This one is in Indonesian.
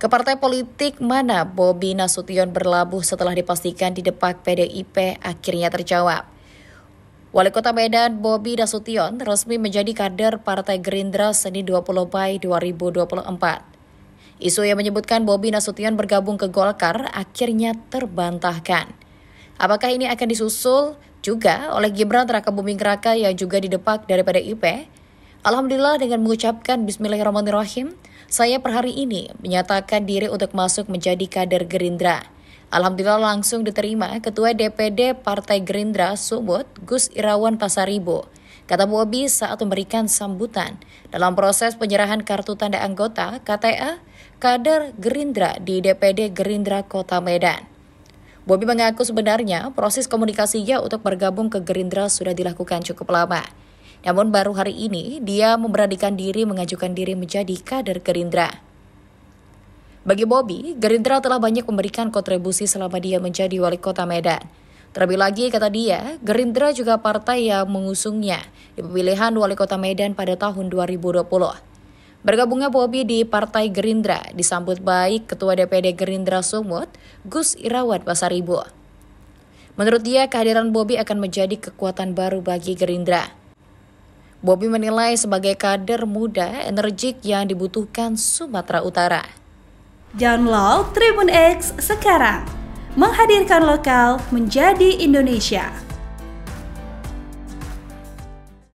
Ke partai politik mana Bobi Nasution berlabuh setelah dipastikan di depak PDIP akhirnya terjawab. Wali Kota Medan Bobi Nasution resmi menjadi kader Partai Gerindra Senin 20 Mei 2024. Isu yang menyebutkan Bobi Nasution bergabung ke Golkar akhirnya terbantahkan. Apakah ini akan disusul juga oleh Gibran Raka Buming Raka yang juga didepak daripada IP? Alhamdulillah dengan mengucapkan Bismillahirrahmanirrahim, saya per hari ini menyatakan diri untuk masuk menjadi kader Gerindra. Alhamdulillah langsung diterima Ketua DPD Partai Gerindra Sumut, Gus Irawan Pasaribo. Kata Bobi saat memberikan sambutan dalam proses penyerahan kartu tanda anggota KTA kader Gerindra di DPD Gerindra Kota Medan. Bobi mengaku sebenarnya proses komunikasinya untuk bergabung ke Gerindra sudah dilakukan cukup lama. Namun baru hari ini dia memberanikan diri mengajukan diri menjadi kader Gerindra. Bagi Bobby, Gerindra telah banyak memberikan kontribusi selama dia menjadi wali kota Medan. Terlebih lagi, kata dia, Gerindra juga partai yang mengusungnya di pemilihan wali kota Medan pada tahun 2020. Bergabungnya Bobby di Partai Gerindra disambut baik Ketua DPD Gerindra Sumut, Gus Irawat Pasaribu. Menurut dia, kehadiran Bobby akan menjadi kekuatan baru bagi Gerindra. Bobi menilai sebagai kader muda energik yang dibutuhkan Sumatera Utara. Download Tribun X sekarang, menghadirkan lokal menjadi Indonesia.